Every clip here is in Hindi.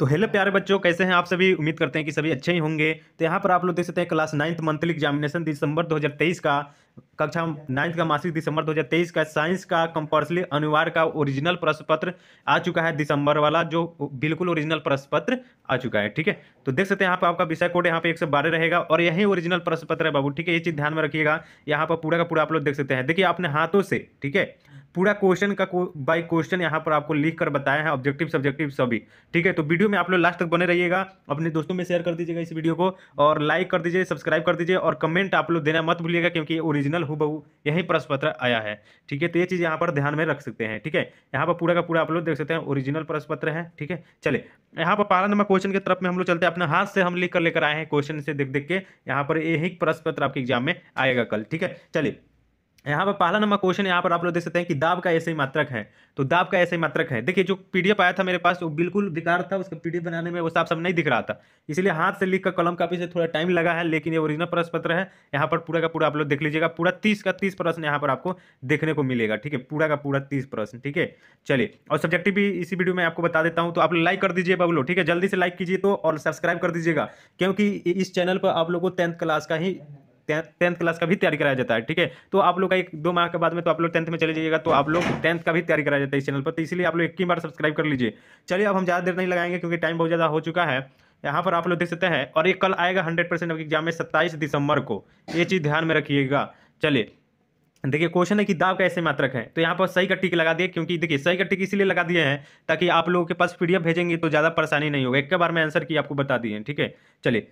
तो हेलो प्यारे बच्चों कैसे हैं आप सभी उम्मीद करते हैं कि सभी अच्छे ही होंगे तो यहाँ पर आप लोग देख सकते हैं class ninth monthly examination December 2023 का कक्षा नाइन्थ का मासिक दिसंबर 2023 का साइंस का कंपल्सरी अनिवार्य का ओरिजिनल प्रश्न पत्र आ चुका है दिसंबर वाला जो बिल्कुल ओरिजिनल प्रश्न पत्र आ चुका है ठीक है तो देख सकते हैं यहाँ पे आपका विषय कोड यहाँ पे एक सौ बारह रहेगा और यही ओरिजिनल प्रश्न पत्र है बाबू ठीक है ये चीज़ ध्यान में रखिएगा यहाँ पर पूरा का पूरा आप लोग देख सकते हैं देखिए आपने हाथों से ठीक है पूरा क्वेश्चन का बाई क्वेश्चन यहाँ पर आपको लिख कर बताया है ऑब्जेक्टिव सब्जेक्टिव सभी ठीक है तो वीडियो में आप लोग लास्ट तक बने रहिएगा अपने दोस्तों में शेयर कर दीजिएगा इस वीडियो को और लाइक कर दीजिए सब्सक्राइब कर दीजिए और कमेंट आप लोग देना मत भूलिएगा क्योंकि ओरिजिनल ओरिजिनल हु यही प्रश्न पत्र आया है ठीक है तो ये चीज़ यहाँ पर ध्यान में रख सकते हैं ठीक है यहाँ पर पूरा का पूरा आप लोग देख सकते हैं ओरिजिनल प्रश्न पत्र है ठीक है चले यहाँ पर पारा नंबर क्वेश्चन के तरफ में हम लोग चलते हैं अपने हाथ से हम लिख कर लेकर आए हैं क्वेश्चन से देख देख के यहाँ पर यही प्रश्न पत्र आपके एग्जाम में आएगा कल ठीक है चलिए यहाँ पर पहला नंबर क्वेश्चन यहाँ पर आप लोग देख सकते हैं कि दाब का ऐसे ही मात्रक है तो दाब का ऐसे ही मात्रक है देखिए जो पीडीएफ आया था मेरे पास वो बिल्कुल बेकार था उसका पीडीएफ बनाने में वो साफ साफ नहीं दिख रहा था इसलिए हाथ से लिख कर कलम कापी से थोड़ा टाइम लगा है लेकिन ये ओरिजिनल प्रश्न पत्र है यहाँ पर पूरा का पूरा आप लोग देख लीजिएगा पूरा तीस का तीस प्रश्न यहाँ पर आपको देखने को मिलेगा ठीक है पूरा का पूरा तीस प्रश्न ठीक है चलिए और सब्जेक्टिव भी इसी वीडियो में आपको बता देता हूँ तो आप लाइक कर दीजिए बाबू ठीक है जल्दी से लाइक कीजिए तो और सब्सक्राइब कर दीजिएगा क्योंकि इस चैनल पर आप लोग को टेंथ क्लास का ही टेंथ क्लास का भी तैयारी कराया जाता है ठीक है तो आप लोग का एक दो माह के बाद में तो आप लोग टेंथ में चले जाइएगा तो आप लोग टेंथ का भी तैयारी कराया जाता है इस चैनल पर तो इसलिए आप लोग एक ही बार सब्सक्राइब कर लीजिए चलिए अब हम ज़्यादा देर नहीं लगाएंगे क्योंकि टाइम बहुत ज़्यादा हो चुका है यहाँ पर आप लोग देख सकते हैं और ये कल आएगा हंड्रेड परसेंट आपके एग्जाम में सत्ताईस दिसंबर को ये चीज़ ध्यान में रखिएगा चलिए देखिए क्वेश्चन है कि दाब कैसे मात्रक है तो यहाँ पर सही का टिक लगा दिए क्योंकि देखिए सही का टिक इसलिए लगा दिए हैं ताकि आप लोगों के पास पीडीएफ भेजेंगे तो ज़्यादा परेशानी नहीं होगा एक बार में आंसर की आपको बता दिए ठीक है चलिए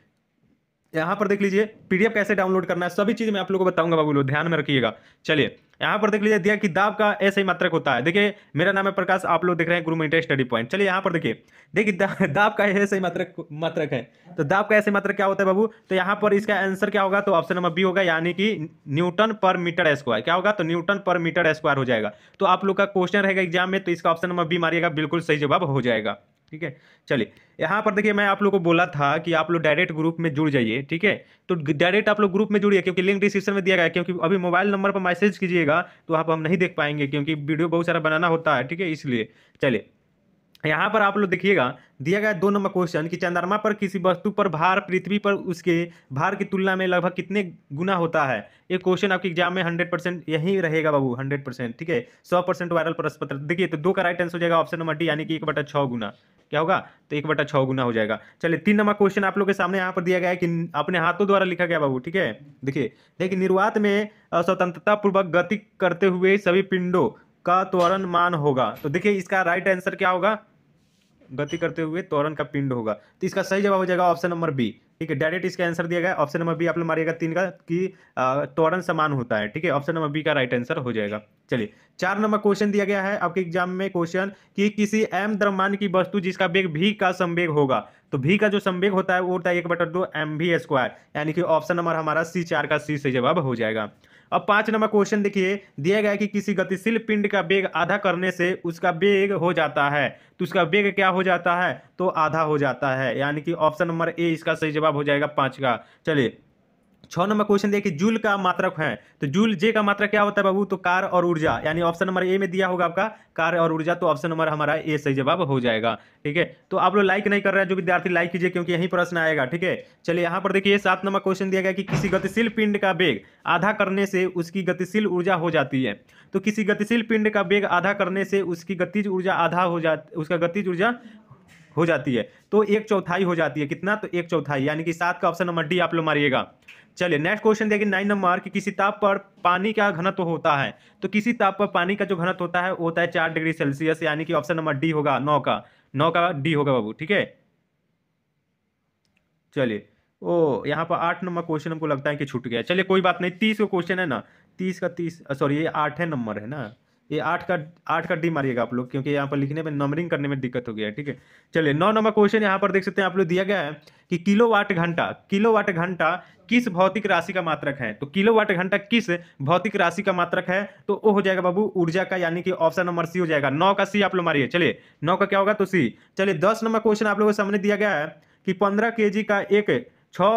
यहाँ पर देख लीजिए पीडीएफ कैसे डाउनलोड करना है सभी चीज़ मैं आप लोगों को बताऊंगा बाबू लोग ध्यान में रखिएगा चलिए यहाँ पर देख लीजिए दिया कि दाब का ऐसे ही मात्रक होता है देखिए मेरा नाम है प्रकाश आप लोग देख रहे हैं गुरु मिनटे स्टडी पॉइंट चलिए यहाँ पर देखिए देखिए दा, दाब का ऐसे ही मात्रक मात्रक है तो दाब का ऐसे मात्र क्या होता है बाबू तो यहाँ पर इसका आंसर क्या होगा तो ऑप्शन नंबर बी होगा यानी कि न्यूटन पर मीटर स्क्वायर क्या होगा तो न्यूटन पर मीटर स्क्वायर हो जाएगा तो आप लोग का क्वेश्चन रहेगा एग्जाम में तो इसका ऑप्शन नंबर बी मारिएगा बिल्कुल सही जवाब हो जाएगा ठीक है चलिए यहाँ पर देखिए मैं आप लोग को बोला था कि आप लोग डायरेक्ट ग्रुप में जुड़ जाइए ठीक है तो डायरेक्ट आप लोग ग्रुप में जुड़िए क्योंकि लिंक डिस्क्रिप्शन में दिया गया है क्योंकि अभी मोबाइल नंबर पर मैसेज कीजिएगा तो आप हम नहीं देख पाएंगे क्योंकि वीडियो बहुत सारा बनाना होता है ठीक है इसलिए चलिए यहाँ पर आप लोग देखिएगा दिया गया दो नंबर क्वेश्चन कि चंद्रमा पर किसी वस्तु पर भार पृथ्वी पर उसके भार की तुलना में लगभग कितने गुना होता है ये क्वेश्चन आपके एग्जाम में हंड्रेड परसेंट यही रहेगा बाबू हंड्रेड परसेंट ठीक है सौ परसेंट वायरल प्रश्न देखिए तो दो का राइट आंसर हो जाएगा ऑप्शन नंबर डी यानी कि एक बटा छः गुना क्या होगा तो एक बटा छः गुना हो जाएगा चलिए तीन नंबर क्वेश्चन आप लोग के सामने यहाँ पर दिया गया है कि अपने हाथों द्वारा लिखा गया बाबू ठीक है देखिए देखिए निर्वात में स्वतंत्रता पूर्वक गति करते हुए सभी पिंडों का त्वरण मान होगा तो देखिए इसका राइट आंसर क्या होगा गति करते हुए त्वरण का पिंड होगा तो इसका सही जवाब हो जाएगा ऑप्शन नंबर बी ठीक है डायरेक्ट इसका आंसर दिया गया ऑप्शन नंबर बी आप लोग मारिएगा तीन का कि त्वरण समान होता है ठीक है ऑप्शन नंबर बी का राइट आंसर हो जाएगा चलिए चार नंबर क्वेश्चन दिया गया है आपके एग्जाम में क्वेश्चन कि किसी एम द्रव्यमान की वस्तु जिसका वेग भी का संवेग होगा तो भी का जो संवेग होता है वो होता है एक बटर दो एम भी स्क्वायर यानी कि ऑप्शन नंबर हमारा सी चार का सी से जवाब हो जाएगा अब पांच नंबर क्वेश्चन देखिए दिया गया कि किसी गतिशील पिंड का वेग आधा करने से उसका वेग हो जाता है तो उसका वेग क्या हो जाता है तो आधा हो जाता है यानी कि ऑप्शन नंबर ए इसका सही जवाब हो जाएगा पांच का चलिए छः नंबर क्वेश्चन देखिए जूल का मात्रक है तो जूल जे का मात्रक क्या होता है बाबू तो कार और ऊर्जा यानी ऑप्शन नंबर ए में दिया होगा आपका कार और ऊर्जा तो ऑप्शन नंबर हमारा ए सही जवाब हो जाएगा ठीक है तो आप लोग लाइक नहीं कर रहे हैं जो विद्यार्थी लाइक कीजिए क्योंकि यही प्रश्न आएगा ठीक है चलिए यहाँ पर देखिए सात नंबर क्वेश्चन दिया गया कि किसी गतिशील पिंड का बेग आधा करने से उसकी गतिशील ऊर्जा हो जाती है तो किसी गतिशील पिंड का बेग आधा करने से उसकी गतिज ऊर्जा आधा हो जा उसका गतिज ऊर्जा हो जाती है तो एक चौथाई हो जाती है कितना तो एक चौथाई यानी कि सात का ऑप्शन नंबर डी आप लोग मारिएगा चलिए नेक्स्ट क्वेश्चन देखिए नाइन नंबर कि किसी ताप पर पानी का घनत्व होता है तो किसी ताप पर पानी का जो घनत्व होता है वो होता है चार डिग्री सेल्सियस यानी कि ऑप्शन नंबर डी होगा नौ का नौ का डी होगा बाबू ठीक है चलिए ओ यहाँ पर आठ नंबर क्वेश्चन हमको लगता है कि छूट गया चलिए कोई बात नहीं तीस का क्वेश्चन है ना तीस का तीस सॉरी ये आठ नंबर है ना ये आठ का आठ का डी मारिएगा आप लोग क्योंकि यहाँ पर लिखने में नंबरिंग करने में दिक्कत हो गया है ठीक है चलिए नौ नंबर क्वेश्चन यहाँ पर देख सकते हैं आप लोग दिया गया है कि किलो वाट घंटा किलो वाट घंटा किस भौतिक राशि का मात्रक है तो किलो वाट घंटा किस भौतिक राशि का मात्रक है तो वो हो जाएगा बाबू ऊर्जा का यानी कि ऑप्शन नंबर सी हो जाएगा नौ का सी आप लोग मारिए चलिए नौ का क्या होगा तो सी चलिए दस नंबर क्वेश्चन आप लोगों के सामने दिया गया है कि पंद्रह के का एक छ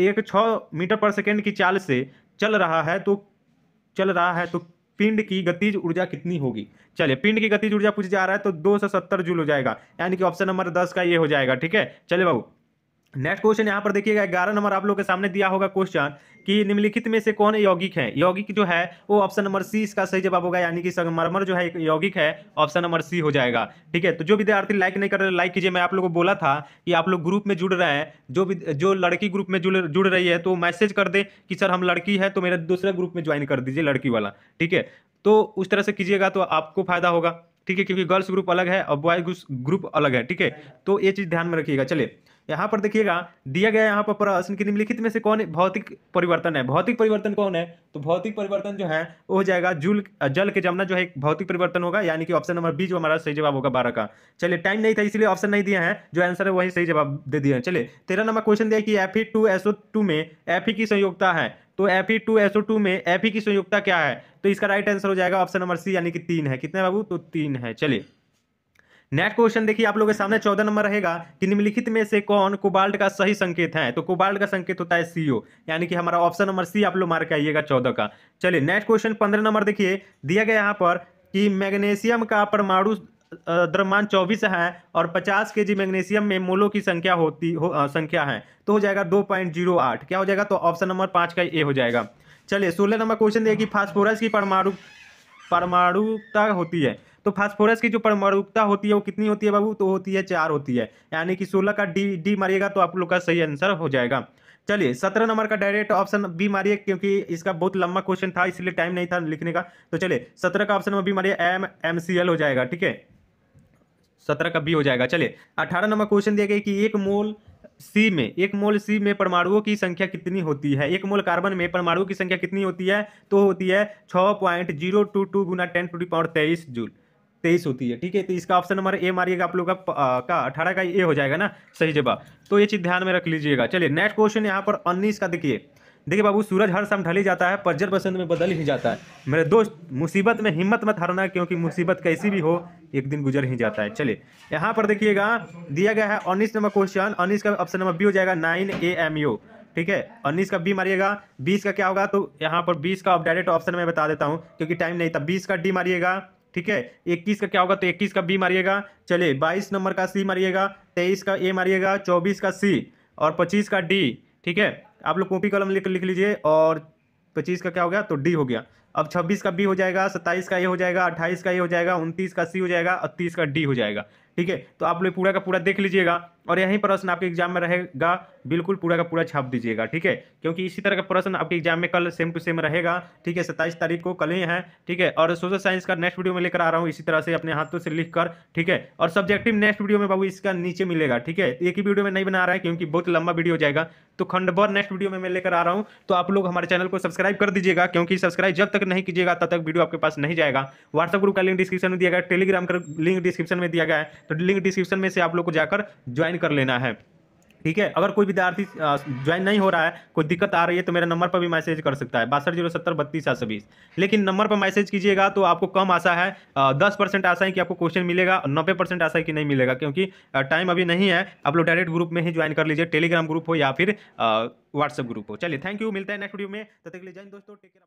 एक छ मीटर पर सेकेंड की चाल से चल रहा है तो चल रहा है तो पिंड की गतिज ऊर्जा कितनी होगी चलिए पिंड की गतिज ऊर्जा पूछ जा रहा है तो दो सौ सत्तर जूल हो जाएगा यानी कि ऑप्शन नंबर दस का ये हो जाएगा ठीक है चलिए बाबू नेक्स्ट क्वेश्चन यहाँ पर देखिएगा ग्यारह नंबर आप लोग के सामने दिया होगा क्वेश्चन कि निम्नलिखित में से कौन यौगिक है यौगिक जो है वो ऑप्शन नंबर सी इसका सही जवाब होगा यानी कि संगमरमर जो है यौगिक है ऑप्शन नंबर सी हो जाएगा ठीक है तो जो विद्यार्थी लाइक नहीं कर रहे लाइक कीजिए मैं आप लोगों को बोला था कि आप लोग ग्रुप में जुड़ रहे हैं जो जो लड़की ग्रुप में जुड़ जुड़ रही है तो मैसेज कर दे कि सर हम लड़की है तो मेरा दूसरा ग्रुप में ज्वाइन कर दीजिए लड़की वाला ठीक है तो उस तरह से कीजिएगा तो आपको फायदा होगा ठीक है क्योंकि गर्ल्स ग्रुप अलग है और बॉयज ग्रुप अलग है ठीक है तो ये चीज़ ध्यान में रखिएगा चलिए यहाँ पर देखिएगा दिया गया यहाँ पर प्रश्न कि निम्नलिखित में से कौन भौतिक परिवर्तन है भौतिक परिवर्तन कौन है तो भौतिक परिवर्तन जो है वो हो जाएगा जूल जल के जमना जो है भौतिक परिवर्तन होगा यानी कि ऑप्शन नंबर बी जो हमारा सही जवाब होगा बारह का चलिए टाइम नहीं था इसलिए ऑप्शन नहीं दिया है जो आंसर है वही सही जवाब दे दिया है चलिए तेरह नंबर क्वेश्चन दिया कि एफ में एफ की संयोगता है तो एफ में एफ की संयोगता क्या है तो इसका राइट आंसर हो जाएगा ऑप्शन नंबर सी यानी कि तीन है कितने बाबू तो तीन है चलिए नेक्स्ट क्वेश्चन देखिए आप लोगों के सामने चौदह नंबर रहेगा कि निम्नलिखित में से कौन कोबाल्ट का सही संकेत है तो कोबाल्ट का संकेत होता है सीओ यानी कि हमारा ऑप्शन नंबर सी आप लोग मार्क आइएगा चौदह का चलिए नेक्स्ट क्वेश्चन पंद्रह नंबर देखिए दिया गया यहाँ पर कि मैग्नेशियम का परमाणु द्रव्यमान चौबीस है और पचास के जी में मूलों की संख्या होती हो आ, संख्या है तो हो जाएगा दो क्या हो जाएगा तो ऑप्शन नंबर पाँच का ए हो जाएगा चलिए सोलह नंबर क्वेश्चन देखिए फास्फोरस की परमाणु परमाणुता होती है तो फास्फोरस की जो परमाणुकता होती है वो कितनी होती है बाबू तो होती है चार होती है यानी कि सोलह का डी डी मारिएगा तो आप लोग का सही आंसर हो जाएगा चलिए सत्रह नंबर का डायरेक्ट ऑप्शन बी मारिए क्योंकि इसका बहुत लंबा क्वेश्चन था इसलिए टाइम नहीं था लिखने का तो चलिए सत्रह का ऑप्शन बी मारिए एम एम सी एल हो जाएगा ठीक है सत्रह का बी हो जाएगा चलिए अठारह नंबर क्वेश्चन दिया गया कि एक मोल सी में एक मोल सी में परमाणुओं की संख्या कितनी होती है एक मोल कार्बन में परमाणुओं की संख्या कितनी होती है तो होती है छः पॉइंट जीरो टू टू गुना टेन टू डी पावर तेईस जूल तेईस होती है ठीक है तो इसका ऑप्शन नंबर ए मारिएगा आप लोग का अठारह का ए हो जाएगा ना सही जवाब तो ये चीज़ ध्यान में रख लीजिएगा चलिए नेक्स्ट क्वेश्चन यहाँ पर उन्नीस का देखिए देखिए बाबू सूरज हर शाम ढली जाता है पर्जर बसंत में बदल ही जाता है मेरे दोस्त मुसीबत में हिम्मत मत हारना क्योंकि मुसीबत कैसी भी हो एक दिन गुजर ही जाता है चलिए यहाँ पर देखिएगा दिया गया है उन्नीस नंबर क्वेश्चन उन्नीस का ऑप्शन नंबर बी हो जाएगा नाइन ए एम यू ठीक है उन्नीस का बी मारिएगा बीस का क्या होगा तो यहाँ पर बीस का डायरेक्ट ऑप्शन में बता देता हूँ क्योंकि टाइम नहीं था बीस का डी मारिएगा ठीक है इक्कीस का क्या होगा तो इक्कीस का बी मारिएगा चलिए बाईस नंबर का सी मारिएगा तेईस का ए मारिएगा चौबीस का सी और पच्चीस का डी ठीक है आप लोग कॉपी कलम लिख लिख लीजिए और पच्चीस का क्या हो गया तो डी हो गया अब छब्बीस का बी हो जाएगा सत्ताईस का ए हो जाएगा अट्ठाईस का ए हो जाएगा उनतीस का सी हो जाएगा और का डी हो जाएगा ठीक है तो आप लोग पूरा का पूरा देख लीजिएगा और यही प्रश्न आपके एग्जाम में रहेगा बिल्कुल पूरा का पूरा छाप दीजिएगा ठीक है क्योंकि इसी तरह का प्रश्न आपके एग्जाम में कल सेम टू सेम रहेगा ठीक है सत्ताईस तारीख को कल ही है ठीक है और सोशल साइंस का नेक्स्ट वीडियो में लेकर आ रहा हूँ इसी तरह से अपने हाथों से लिख कर ठीक है और सब्जेक्टिव नेक्स्ट वीडियो में बाबू इसका नीचे मिलेगा ठीक है एक ही वीडियो में नहीं बना रहा है क्योंकि बहुत लंबा वीडियो हो जाएगा तो खंडभर नेक्स्ट वीडियो में मैं लेकर आ रहा हूँ तो आप लोग हमारे चैनल को सब्सक्राइब कर दीजिएगा क्योंकि सब्सक्राइब जब तक तक नहीं कीजिएगा तब तक वीडियो आपके पास नहीं जाएगा व्हाट्सअप ग्रुप का लिंक डिस्क्रिप्शन में दिया गया टेलीग्राम का लिंक डिस्क्रिप्शन में दिया गया है तो लिंक डिस्क्रिप्शन में से आप लोग को जाकर ज्वाइन कर लेना है ठीक है अगर कोई विद्यार्थी ज्वाइन नहीं हो रहा है कोई दिक्कत आ रही है तो मेरे नंबर पर भी मैसेज कर सकता है बासठ जीरो सत्तर बत्तीस सात सौ बीस लेकिन नंबर पर मैसेज कीजिएगा तो आपको कम आशा है दस परसेंट आशा है कि आपको क्वेश्चन मिलेगा नब्बे परसेंट आशा है कि नहीं मिलेगा क्योंकि टाइम अभी नहीं है आप लोग डायरेक्ट ग्रुप में ही ज्वाइन कर लीजिए टेलीग्राम ग्रुप हो या फिर व्हाट्सअप ग्रुप हो चलिए थैंक यू मिलता है नेक्स्ट वीडियो में तब तक के लिए जय दोस्तों टेक केयर